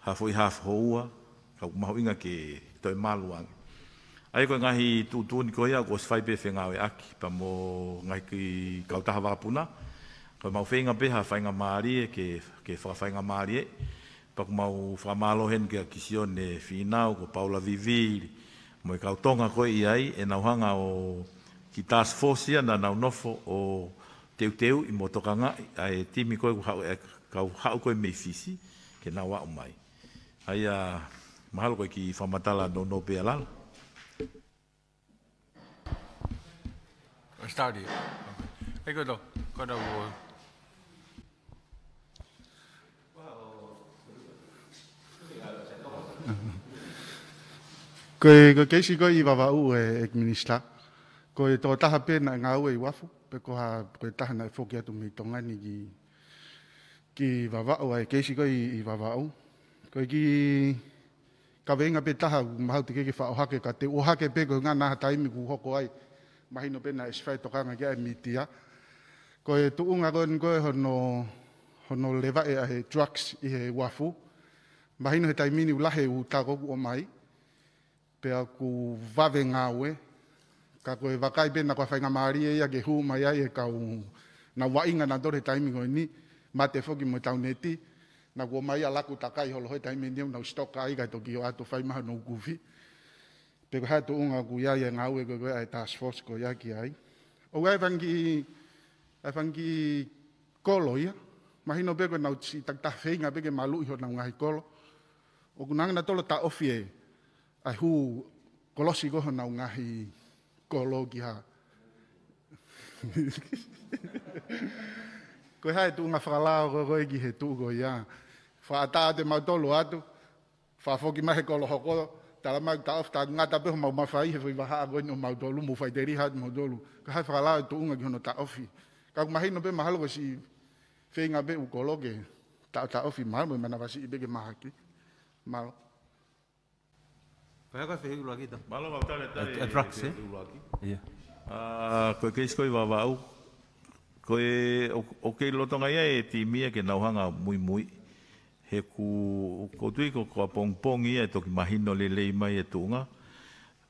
hafo i hafo hoa, kau mahu inga ke to e malu angi. Ai koe ngahi tūtū ni koea, ko sifai pē e whi ngāwe aki, pa mō ngahi ki kautaha wāpuna, kau mau whi inga pē ha whainga maari e ke, ke whakawhainga maari e, pa ku mau whamalohen ke a kisio whinau, ko Paula Viviri, mo i e kautonga koe i ai, e nau hanga o ki task force na nau nofo o kautonga, teu teu i motokanga ai ti mi koe hau e kau hau koe fisi ke na wa mai ai a mahalo koe ki whamatala no no pe alal Stadi. Ei kodo, kodo wo. Koe ko keisi koe i wawa u e ek minister. Koe tō taha pēna ngā ue i wafu pe ko ha pe ta na fo e ki atu mi tonga ni ki ki va va o ai ke si ko i, i va va o ko ki ka venga pe ta ma ha ke fa o ha ke ka te o ha ke pe ko nga na ta mi ku ho ko ai ma hi no pe na es fa to ka nga ya mi tia ko e tu unga ko ko ho no ho no le va e a he trucks i he wafu ma hi no he ta mi ni u la he u ta ko o mai pe a ku va venga o e ka koe wakai pena kwa whainga maari e ia ke hu mai ai e kau na wainga na dore taimi koe ni ma te foki mo tau neti na kua mai a laku takai holo hoi taimi niu na ustoka aiga to ki o atu whai maha no kufi pe koe hatu unga ku iai e ngau e koe koe ai task force koe ia ki ai o gai whangi ai whangi kolo ia mahino pe koe nau si takta whainga pe ke malu iho na ngai kolo o kunangina tolo ta ofie ai hu kolosi goho na ngahi kolo Ökologia. Ha. Ko hai tu nga fra lao ro roi ki he tu go ya. Fa ta de ma to lo atu. Fa fo ki ma he ko lo ho ko. Ta la ma ta of ta nga ta pe ma ma fa i he va ha go no ma to lu mu fa de ri ha mo do lu. Ko hai fra lao tu nga ki no ta ofi. Ka ma hi no be ma ha lo si fe nga be u ko lo ge. Ta ta ofi ma mo ma na va si be ge ma ha ki. Ma lo. Kaya ka fehi ulaki ta? Malo ma tale tale. A drugs eh? Ulaki. Yeah. Uh, koe keis koe wawau. Koe o kei lotonga ia e ti mia ke nauhanga mui mui. He ku kotui ko kua pong pong ia e toki mahino le lei mai e tunga.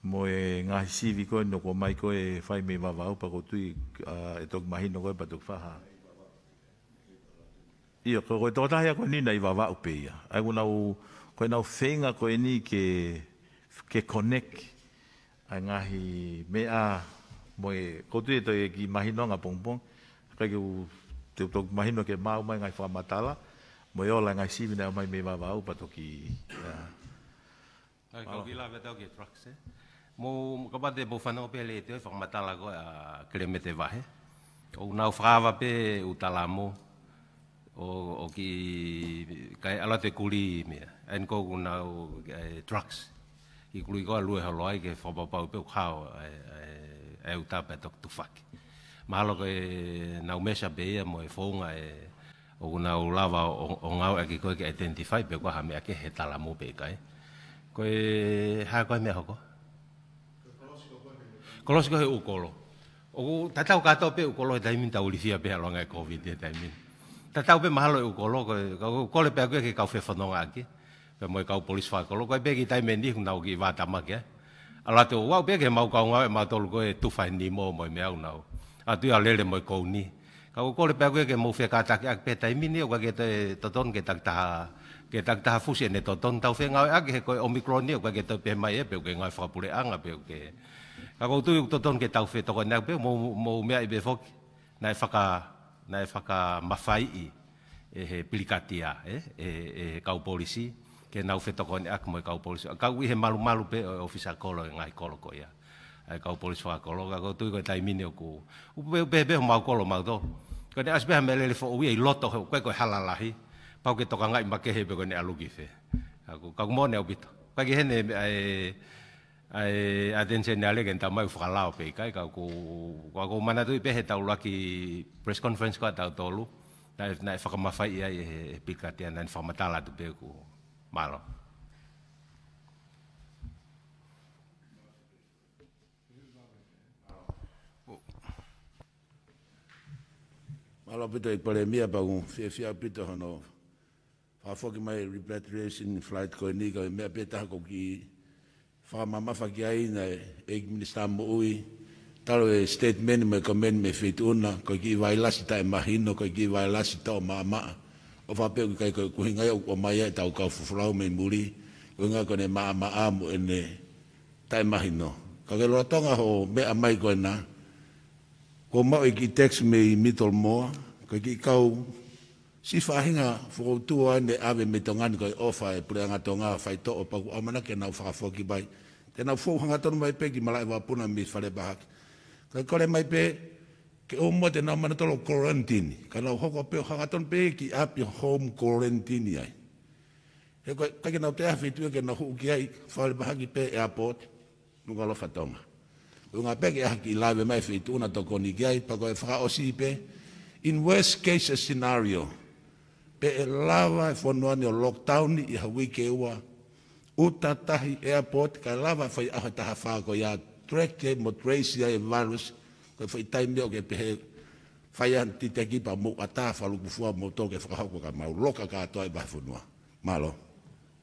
Mo e ngahi sivi koe no kua mai koe fai e mei wawau pa kotui uh, e toki mahino koe pa toki faha. Ia, koe koe tōtahia koe nina i wawau pe ia. Ai kuna u, koe nau whenga koe ni Ke ke konek ai ngahi me a mo e ko te te ki mahi no nga pong pong ka ki u te to mahi ke ma u mai ngai fa matala mo yo la ngai sibi na mai me ba ba u ki ya ai ko vila ve to ki trucks e mo ka ba de pe le te fa matala ko a kreme te va he o na u pe u tala o o ki kai ala te kuli me en ko na u eh, trucks i kului koa lue holo ai ke whapapau peo kao e uta pe tok tu whaki. Mahalo ke nau mesa beia mo e whonga e o kuna u lava o ngau e ki koe ke identify pe kua hamea ke he tala mo pe kai. Koe hae koe mea hoko? Kolosiko he ukolo. O ku tatau katoa pe ukolo he taimin taulifia pe alonga e COVID he taimin. Tatau pe mahalo e ukolo koe kole pe a koe ke kau whewhanonga aki. Koe 佢咪搞 police 法，嗰個俾佢睇面啲紅牛嘅話打乜嘅？阿拉就話俾佢冇講，我冇到嗰個都快你冇咪咩紅牛，阿都有你哋咪告你。咁我過嚟俾佢嘅冇費價，但係俾睇面呢個嘅對特登嘅特打，嘅特打敷射嘅特登豆飛牛，阿佢個 omicron 呢個嘅對俾咪一表嘅外發布嚟啱啊表嘅。咁我都要特登嘅豆飛，當然呢表冇冇咩嘢服，奈發價奈發價麻煩啲，誒係 plicatia 誒誒誒搞 policy。ke nau feto ko ni akmo ka polis ka wi he malu malu pe ofisa kolo e ngai kolo ko ya ai ka polis fa kolo ka ko tui ko tai mini ko u be be be ma kolo ma do ko ni asbe me le fo wi loto ko ko halalahi pa ke to ka ngai ma ke he be ko ni alugi fe aku ka mo ne obito ka ge ne ai e- ai e aden se nale gen ta mai fra lao pe kai ka ku ka ku mana tu pe heta ulak ki press conference ka ta tolu na na fa ka mafai ai pikati an informatala tu pe ku Milo. Malo pito i palemia pagu, fia fia pito hano. Fa foki mai repatriation flight ko ni ko e me peta ko ki fa mama fa ki ai na e minister mo ui. Talo e statement me komen me fit una ko ki vailasi ta imagino ko ki vailasi ta mamma o fa pe kai ko ko hinga o mai ta o ka fu fra o mai muri nga ko ne ma ma a mo e ne ta imagino ka ke lo tonga ho me a mai ko na ko ma i ki me i mitol mo ko ki ka si fa hinga fo o tu o ne ave me e tonga ni ko o fa e pre nga tonga fa to o pa o mana ke na fa fo ki bai te na fo hanga tonu mai pe ki mala e va puna mi fa le ba ka ko le mai pe ke o mo te na mana tolo quarantine ka na ho ko pe ha pe ki a pi home quarantine ai e ko ka ke na te afi tu e ke na hu ki ai fa le ki pe airport no ga lo fa toma u nga pe ki a ki live mai fi tu na to ko ni ai pa ko e o si pe in worst case scenario pe e lava e fo no o lockdown i ha wi ke wa u ta tahi airport ka lava fa i a ta ha fa ko ya track mo tracy ai virus ko fai time me o ke pe fai anti ti te ki pa mo ata fa lu fuo mo to ke fa ko ka ma lo ka ka to ai ba fu no malo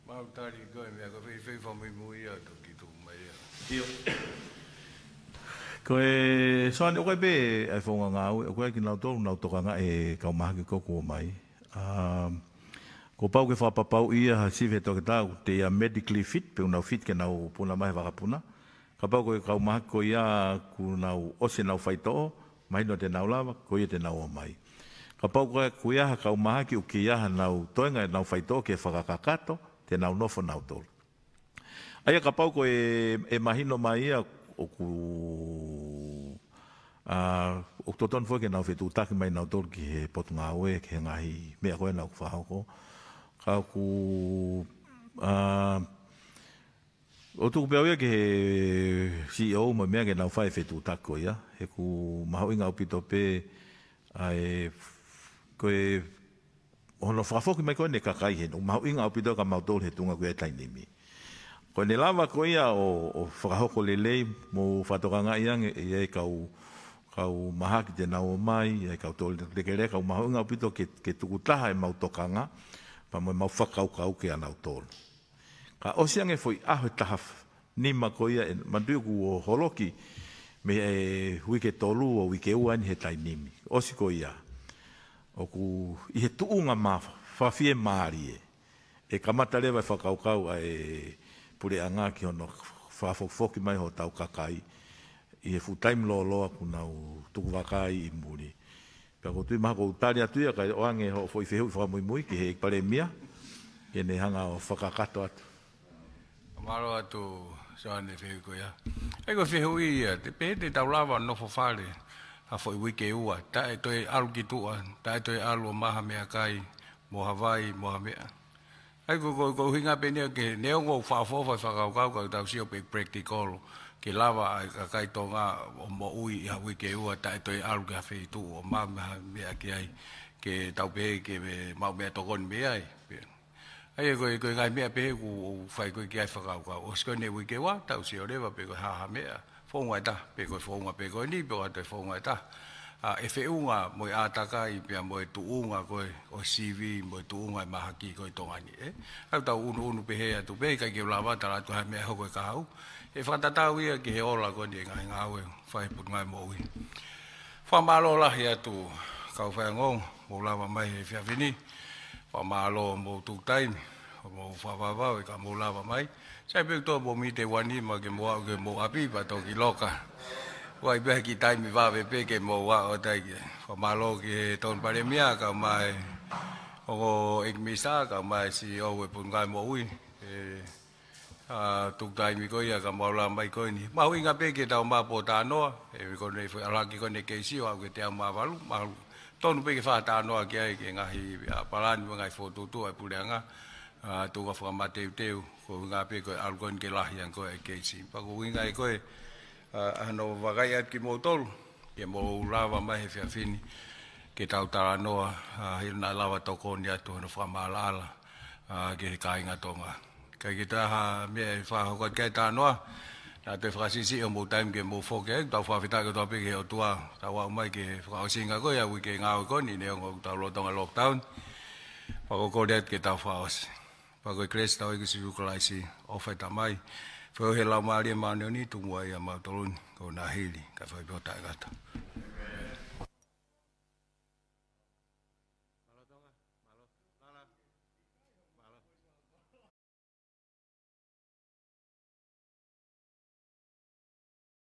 ma u tari go me ko fai fai fa mi mo ia to ki to ma ia io ko e so an o ke be ai fo nga au ko ki na to na to ka nga e ka ma ki ko ko mai um Ko pau ke whapapau ia ha sive toketau te ia medically fit, pe unau fit ke nau puna mai wakapuna. puna. Whapau koe kau maha ko ia ku nau ose nau whaitoo, mai no te nau lawa, ko ia te nau o mai. Ka pau koe ku iaha kau maha ki uki iaha nau toenga e nau whaitoo ke whakakakato, te nau nofo nau tolu. Aia ka pau koe e, mahino mai ia o ku... Uh, o ok toton fwe ke nau whetu taki mai nau tolu ki he potu ngā oe, ke ngahi mea koe nau kwhahoko. Ka ku... Uh, O tuku pe ke CEO mo mea ke nau fai fe tu tako ia. He ku maho inga upi tope ai koe ono whakafoki mai koe ne kakai he. Maho inga upi tope ka mautol he tunga koe etai nimi. Koe ne lava koe ia o, o whakahoko lelei mo whatokanga ia e ia e kau kau maha ki te nau o mai, e kau tōle te kere, kau maha unga upito ke, ke tuku taha e mautokanga, pa mo e mau whakau kau ke anau tōle ka osiange foi ahu tahaf ni ma koia en mandu ku holoki me e, wike tolu o wike uan he tai nimi osiko ia o ku i he tuunga ma fa fie e e kamata leva fa e kau kau e pure anga ki ono fa fo mai ho tau kakai i he full lo lo ku na u tuku wakai i muri pe ko tu ma ko tari atu ia ka o ange ho fo i fe ki he pare mia ke ne hanga o fa atu Maro atu soane fehu ko ya. E Ego fehu ia, te pete taulawa no fo fale. Ha foi wike ua, ta e toi alu ki tua, ta e toi alu maha mea kai, mo Hawaii, mo Hamea. Ego ko, ko hinga pe ne ke neongo whaafofa whakau kauka tau sio pe practical ke lava ai kai to nga o mo ui ha wi ke ua tai toi aru ka fei tu o ma me ke ke tau pe ke me mau me to gon me ai ai e koe e koe kai mea pe ku fai koe ki ai whakau ka o skoe ne wike wa tau si o rewa pe koe haha mea whaunga e ta pe koe whaunga pe koe ni pe koe whaunga e ta a e whe moi ātaka i pia moi tuunga koe o CV moi tuunga unga i maha ki koe tongani e au tau unu unu pe hea tu pe kai ke ulawa ta la tu hai mea hoko e ka hau e whatatau ia ki he ola koe ni e ngai ngāwe whai put ngai mo ui whamalo lahi atu kau whaia ngong mo lawa mai he whiawini whamalo mō tū taimi, mō whawawau, ka mō lawa mai. Sai pēk tō mō mi te wani, mā ke mō ke mō api, pa tō ki loka. Wai pēk ki taimi wāwe pē ke mō wā o tai ki. Whamalo ki he tōn pare mea, ka mai, o ik misa, ka mai si au e pungai mō ui. Tū taimi koi a ka mō lawa mai koi ni. Mā hui ngā pē ke tau mā pō tā noa, e wikone i whi alaki koi ne keisi, o au ke te au mā walu, mā walu tonu pe ke fa ta no ke e ai ke nga hi ya parani mo ngai fo to to ai pule nga tu ga fo ma teu teu ko nga pe ko algon ke lah yang ko ai ke si pa ko nga ai ko ano va ga ya ki mo tol ke mo ra va ma he fa fini ke tau ta no a hi na la va to ko ni a tu no fa ma la la ke ka nga to nga ke ta ha me fa e ko ke ta no a na te whakasisi o e mō taim ke mō whoke ek, tau whawhitaka tō apike he o tua, tau au mai ke whakasinga koe, a wike ngā o koni, ne ongo tau rotonga lockdown, whako kore ke tau whaos. Whako i kres tau ikusi wukalaisi, o whaita mai, whau he lau maari e mānei oni, tungua i a mātoruni, ko nā hili, ka whaipi o tāi gata. Thank you.